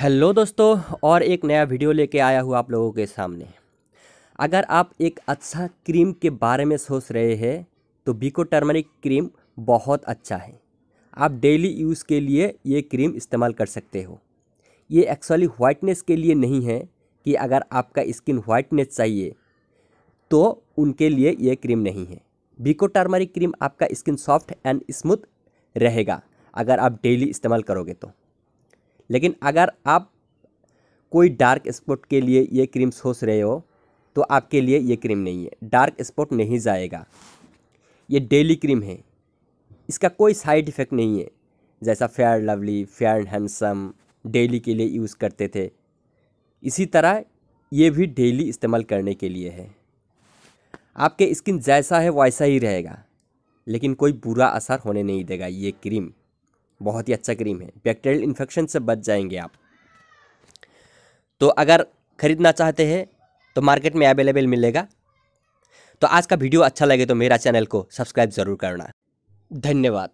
hello दोस्तों और एक नया वीडियो लेके आया हुआ आप लोगों के सामने अगर आप एक अच्छा क्रीम के बारे में सोच रहे हैं तो बीको टर्मरिक क्रीम बहुत अच्छा है आप डेली यूज़ के लिए ये क्रीम इस्तेमाल कर सकते हो ये एक्चुअली वाइटनेस के लिए नहीं है कि अगर आपका स्किन वाइटनेस चाहिए तो उनके लिए ये क्रीम नहीं है बीको टर्मरिक क्रीम आपका स्किन सॉफ्ट एंड स्मूथ रहेगा अगर आप डेली इस्तेमाल करोगे तो लेकिन अगर आप कोई डार्क स्पॉट के लिए ये क्रीम सोच रहे हो तो आपके लिए ये क्रीम नहीं है डार्क स्पॉट नहीं जाएगा ये डेली क्रीम है इसका कोई साइड इफ़ेक्ट नहीं है जैसा Fair Lovely Fair and Handsome daily के लिए यूज़ करते थे इसी तरह ये भी डेली इस्तेमाल करने के लिए है आपके स्किन जैसा है वैसा ही रहेगा लेकिन कोई बुरा असर होने नहीं देगा ये क्रीम बहुत ही अच्छा क्रीम है बैक्टेरियल इन्फेक्शन से बच जाएंगे आप तो अगर ख़रीदना चाहते हैं तो मार्केट में अवेलेबल मिलेगा तो आज का वीडियो अच्छा लगे तो मेरा चैनल को सब्सक्राइब ज़रूर करना धन्यवाद